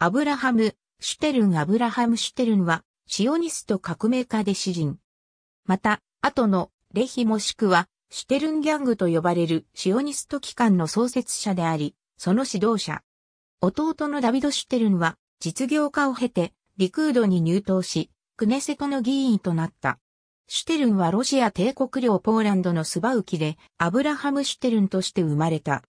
アブラハム・シュテルン・アブラハム・シュテルンは、シオニスト革命家で詩人。また、後のレヒもしくは、シュテルンギャングと呼ばれるシオニスト機関の創設者であり、その指導者。弟のダビド・シュテルンは、実業家を経て、リクードに入党し、クネセトの議員となった。シュテルンはロシア帝国領ポーランドのスバウキで、アブラハム・シュテルンとして生まれた。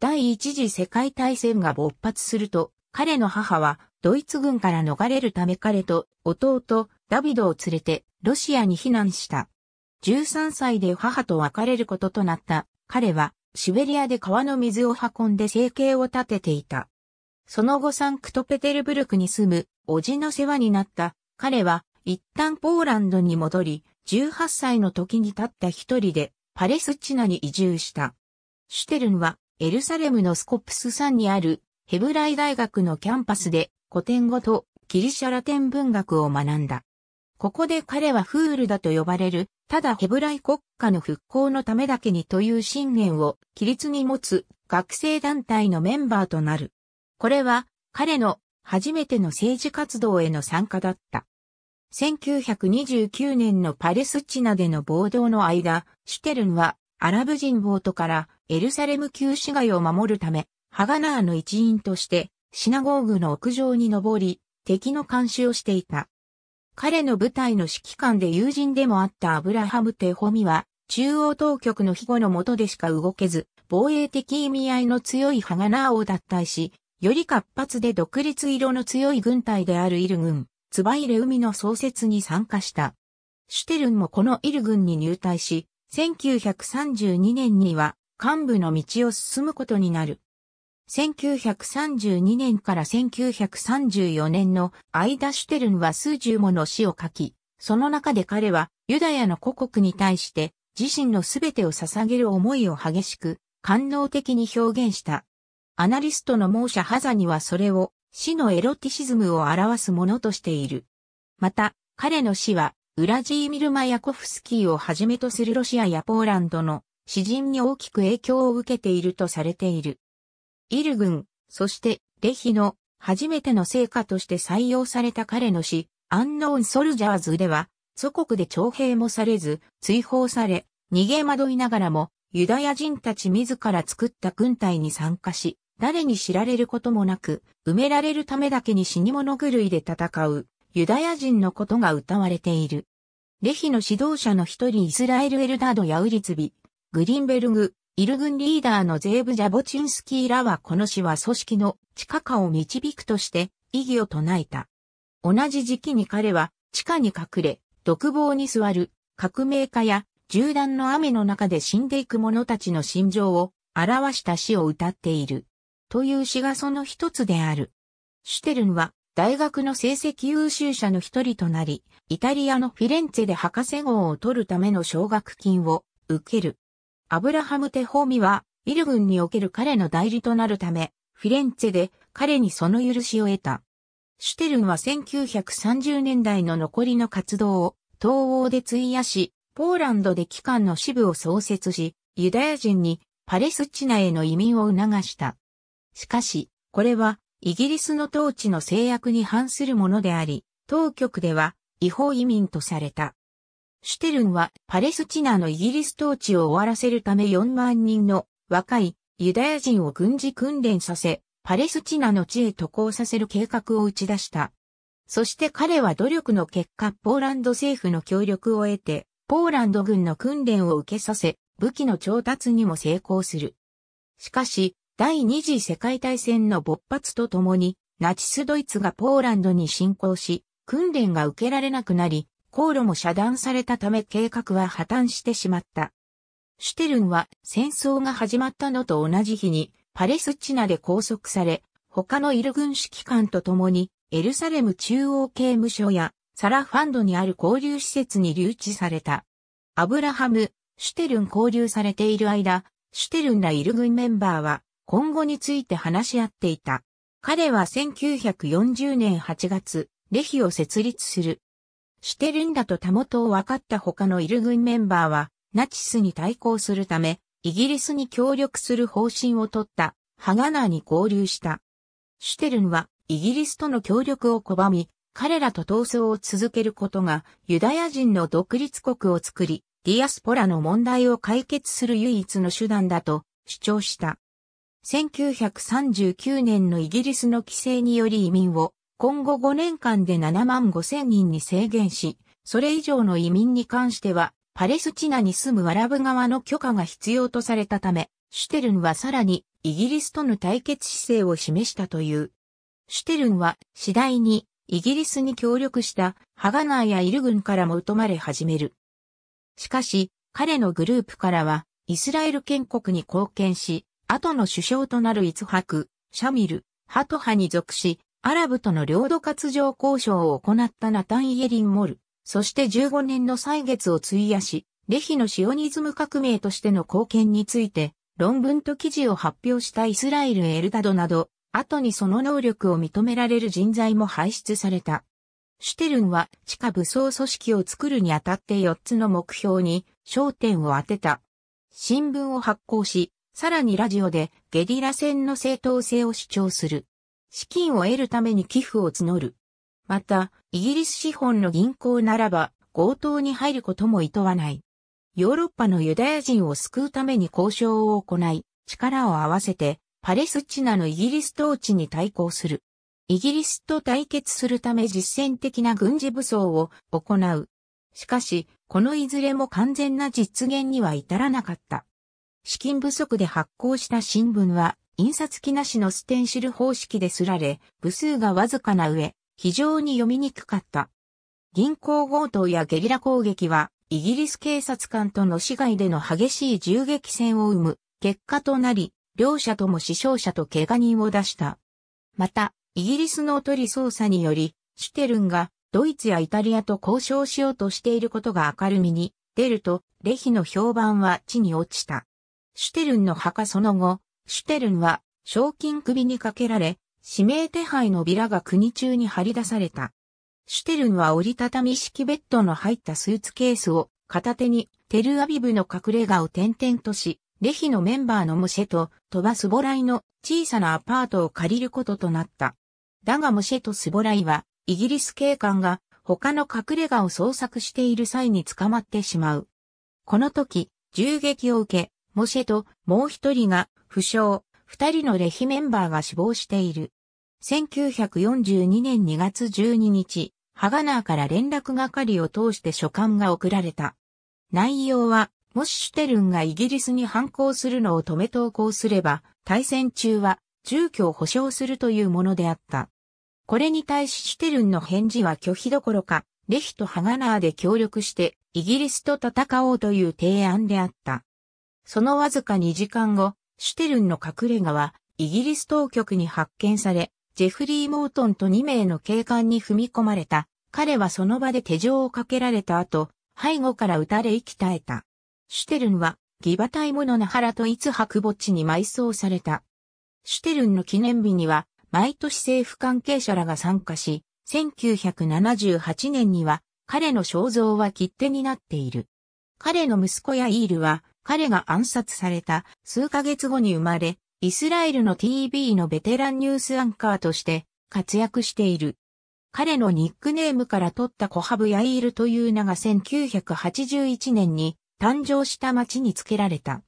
第一次世界大戦が勃発すると、彼の母はドイツ軍から逃れるため彼と弟ダビドを連れてロシアに避難した。13歳で母と別れることとなった彼はシベリアで川の水を運んで生計を立てていた。その後サンクトペテルブルクに住む叔父の世話になった彼は一旦ポーランドに戻り18歳の時に立った一人でパレスチナに移住した。シュテルンはエルサレムのスコプス山にあるヘブライ大学のキャンパスで古典語とギリシャラテン文学を学んだ。ここで彼はフールだと呼ばれる、ただヘブライ国家の復興のためだけにという信念を規律に持つ学生団体のメンバーとなる。これは彼の初めての政治活動への参加だった。1929年のパレスチナでの暴動の間、シュテルンはアラブ人暴徒からエルサレム旧市街を守るためハガナーの一員として、シナゴーグの屋上に登り、敵の監視をしていた。彼の部隊の指揮官で友人でもあったアブラハム・テホミは、中央当局の庇護の下でしか動けず、防衛的意味合いの強いハガナーを脱退し、より活発で独立色の強い軍隊であるイル軍、ツバイレ海の創設に参加した。シュテルンもこのイル軍に入隊し、1932年には幹部の道を進むことになる。1932年から1934年の間シュテルンは数十もの詩を書き、その中で彼はユダヤの故国に対して自身の全てを捧げる思いを激しく、感能的に表現した。アナリストの猛者ハザにはそれを死のエロティシズムを表すものとしている。また、彼の死は、ウラジーミル・マヤコフスキーをはじめとするロシアやポーランドの詩人に大きく影響を受けているとされている。イル軍、そしてレヒの初めての成果として採用された彼の詩、アンノーン・ソルジャーズでは、祖国で徴兵もされず、追放され、逃げ惑いながらも、ユダヤ人たち自ら作った軍隊に参加し、誰に知られることもなく、埋められるためだけに死に物狂いで戦う、ユダヤ人のことが歌われている。レヒの指導者の一人イスラエル・エルダードヤウリツビ、グリンベルグ、イル軍リーダーのゼーブ・ジャボチンスキーらはこの詩は組織の地下化を導くとして異議を唱えた。同じ時期に彼は地下に隠れ、独房に座る革命家や銃弾の雨の中で死んでいく者たちの心情を表した詩を歌っている。という詩がその一つである。シュテルンは大学の成績優秀者の一人となり、イタリアのフィレンツェで博士号を取るための奨学金を受ける。アブラハム・テホーミは、ビル軍における彼の代理となるため、フィレンツェで彼にその許しを得た。シュテルンは1930年代の残りの活動を東欧で費やし、ポーランドで機関の支部を創設し、ユダヤ人にパレスチナへの移民を促した。しかし、これはイギリスの統治の制約に反するものであり、当局では違法移民とされた。シュテルンはパレスチナのイギリス統治を終わらせるため4万人の若いユダヤ人を軍事訓練させ、パレスチナの地へ渡航させる計画を打ち出した。そして彼は努力の結果ポーランド政府の協力を得て、ポーランド軍の訓練を受けさせ、武器の調達にも成功する。しかし、第二次世界大戦の勃発とともに、ナチスドイツがポーランドに侵攻し、訓練が受けられなくなり、航路も遮断されたため計画は破綻してしまった。シュテルンは戦争が始まったのと同じ日にパレスチナで拘束され、他のイル軍指揮官と共にエルサレム中央刑務所やサラファンドにある交流施設に留置された。アブラハム、シュテルン交流されている間、シュテルンらイル軍メンバーは今後について話し合っていた。彼は1940年8月、レヒを設立するシュテルンだとタモを分かった他のイル軍メンバーは、ナチスに対抗するため、イギリスに協力する方針を取ったハガナーに合流した。シュテルンはイギリスとの協力を拒み、彼らと闘争を続けることがユダヤ人の独立国を作り、ディアスポラの問題を解決する唯一の手段だと主張した。1939年のイギリスの規制により移民を今後5年間で7万5千人に制限し、それ以上の移民に関しては、パレスチナに住むアラブ側の許可が必要とされたため、シュテルンはさらにイギリスとの対決姿勢を示したという。シュテルンは次第にイギリスに協力したハガナーやイル軍からも疎まれ始める。しかし、彼のグループからは、イスラエル建国に貢献し、後の首相となるイツハク、シャミル、ハト派に属し、アラブとの領土割譲交渉を行ったナタン・イエリン・モル、そして15年の歳月を費やし、レヒのシオニズム革命としての貢献について、論文と記事を発表したイスラエル・エルダドなど、後にその能力を認められる人材も輩出された。シュテルンは地下武装組織を作るにあたって4つの目標に焦点を当てた。新聞を発行し、さらにラジオでゲリラ戦の正当性を主張する。資金を得るために寄付を募る。また、イギリス資本の銀行ならば、強盗に入ることも厭わない。ヨーロッパのユダヤ人を救うために交渉を行い、力を合わせて、パレスチナのイギリス統治に対抗する。イギリスと対決するため実践的な軍事武装を行う。しかし、このいずれも完全な実現には至らなかった。資金不足で発行した新聞は、印刷機なしのステンシル方式ですられ、部数がわずかな上、非常に読みにくかった。銀行強盗やゲリラ攻撃は、イギリス警察官との市街での激しい銃撃戦を生む結果となり、両者とも死傷者と怪我人を出した。また、イギリスの取り捜査により、シュテルンがドイツやイタリアと交渉しようとしていることが明るみに出ると、レヒの評判は地に落ちた。シュテルンの墓その後、シュテルンは賞金首にかけられ、指名手配のビラが国中に張り出された。シュテルンは折りたたみ式ベッドの入ったスーツケースを片手にテルアビブの隠れ家を転々とし、レヒのメンバーのモシェと飛ばスボライの小さなアパートを借りることとなった。だがモシェとスボライはイギリス警官が他の隠れ家を捜索している際に捕まってしまう。この時、銃撃を受け、モシェともう一人が負傷、二人のレヒメンバーが死亡している。1942年2月12日、ハガナーから連絡係を通して書簡が送られた。内容は、もしシュテルンがイギリスに反抗するのを止め投降すれば、対戦中は住居を保障するというものであった。これに対しシュテルンの返事は拒否どころか、レヒとハガナーで協力してイギリスと戦おうという提案であった。そのわずか2時間後、シュテルンの隠れ家は、イギリス当局に発見され、ジェフリー・モートンと2名の警官に踏み込まれた。彼はその場で手錠をかけられた後、背後から撃たれ息絶えた。シュテルンは、ギバタイモの原といつ白墓地に埋葬された。シュテルンの記念日には、毎年政府関係者らが参加し、1978年には、彼の肖像は切手になっている。彼の息子やイールは、彼が暗殺された数ヶ月後に生まれ、イスラエルの TV のベテランニュースアンカーとして活躍している。彼のニックネームから取ったコハブヤイールという名が1981年に誕生した町に付けられた。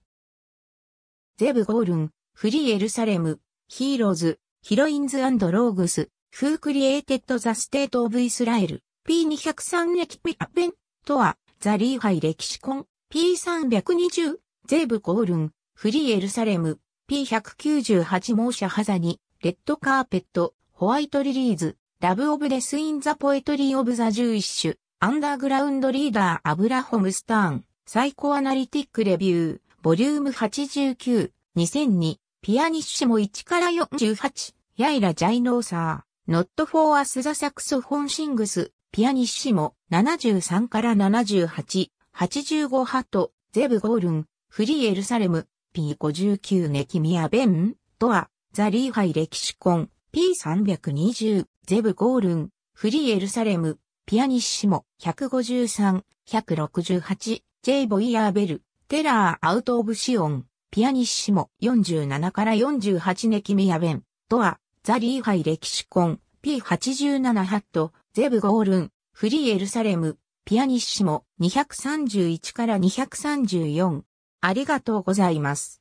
ゼブ・ゴールン、フリー・エルサレム、ヒーローズ、ヒロインズローグス、フークリエイテッド・ザ・ステート・オブ・イスラエル、P203 駅ピアペンとは、ザ・リーハイ歴史コン P320、ゼーブ・コールン、フリー・エルサレム、P198 モーシャ・ハザニ、レッド・カーペット、ホワイト・リリーズ、ラブ・オブ・デス・イン・ザ・ポエトリー・オブ・ザ・ジューイッシュ、アンダーグラウンド・リーダー・アブラホム・スターン、サイコ・アナリティック・レビュー、ボリューム89、2002、ピアニッシモ1から48、ヤイラ・ジャイノーサー、ノット・フォー・アス・ザ・サクソフォン・シングス、ピアニッシモ73から78、85ハト、ゼブゴールン、フリー・エルサレム、P59 ネキミアベン、ドア、ザリーハイレキシコン、P320、ゼブゴールン、フリー・エルサレム、ピアニッシモ、153、168、J ボイヤーベル、テラーアウトオブシオン、ピアニッシモ、47から48ネキミアベン、ドア、ザリーハイレキシコン、P87 ハット、ゼブゴールン、フリーエルサレム、ピアニッシモ231から234。ありがとうございます。